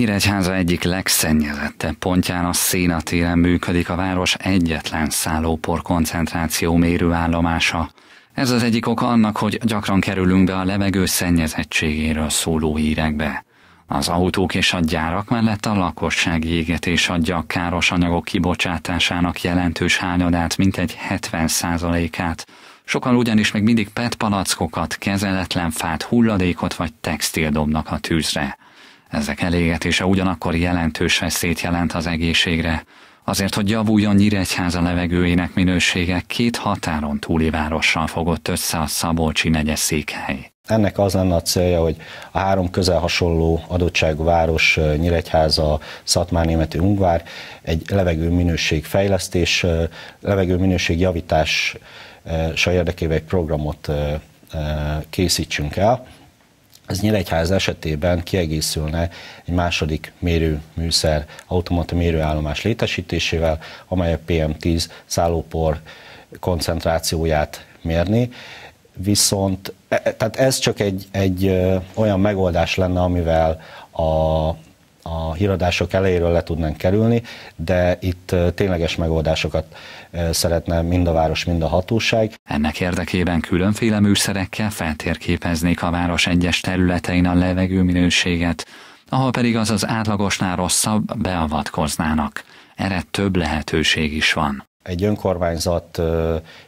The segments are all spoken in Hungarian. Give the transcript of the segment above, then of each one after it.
Nyíregyháza egyik legszennyezettebb pontján a Szénatéren működik a város egyetlen szállópor koncentráció mérőállomása. Ez az egyik ok annak, hogy gyakran kerülünk be a levegő szennyezettségéről szóló hírekbe. Az autók és a gyárak mellett a lakosság égetés adja a káros anyagok kibocsátásának jelentős hányadát, mintegy 70%-át. Sokan ugyanis még mindig petpalackokat, kezeletlen fát, hulladékot vagy textil dobnak a tűzre. Ezek elégetése ugyanakkor jelentős veszélyt jelent az egészségre. Azért, hogy javuljon Nyíregyháza levegőjének minősége, két határon túli várossal fogott össze a Szabolcsi megye székhely. Ennek az lenne a célja, hogy a három közel hasonló adottságú város, Nyíregyháza, Németi, Ungvár egy levegőminőség fejlesztés, levegőminőség javítás saját érdekében egy programot készítsünk el, ez Nyíregyház esetében kiegészülne egy második mérőműszer automata mérőállomás létesítésével, amely a PM10 szállópor koncentrációját mérni, viszont e, e, tehát ez csak egy, egy olyan megoldás lenne, amivel a híradások elejéről le tudnánk kerülni, de itt tényleges megoldásokat szeretne mind a város, mind a hatóság. Ennek érdekében különféle műszerekkel feltérképeznék a város egyes területein a levegő minőséget, ahol pedig az az átlagosnál rosszabb beavatkoznának. Erre több lehetőség is van egy önkormányzat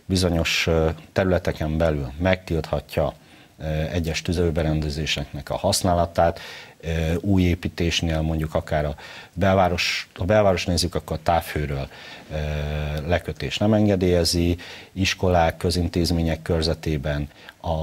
bizonyos területeken belül megtilthatja Eh, egyes tüzelőberendezéseknek a használatát, eh, új építésnél mondjuk akár a belváros, ha belváros nézzük, akkor a távhőről eh, lekötés nem engedélyezi, iskolák, közintézmények körzetében a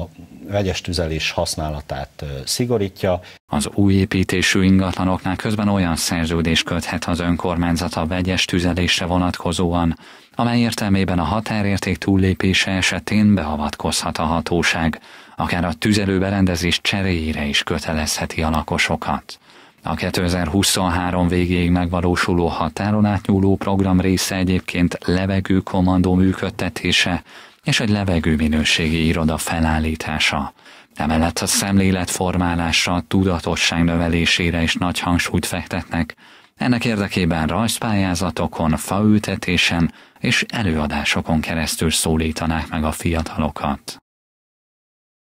vegyes tüzelés használatát szigorítja, az új építésű ingatlanoknál közben olyan szerződés köthet az önkormányzat a vegyes tüzelésre vonatkozóan, amely értelmében a határérték túllépése esetén beavatkozhat a hatóság, akár a tüzelőberendezés cseréjére is kötelezheti a lakosokat. A 2023 végéig megvalósuló határon átnyúló program része egyébként levegőkommandó működtetése és egy levegőminőségi iroda felállítása. Emellett a szemléletformálásra, a tudatosság növelésére is nagy hangsúlyt fektetnek. Ennek érdekében rajzpályázatokon, faültetésen és előadásokon keresztül szólítanák meg a fiatalokat.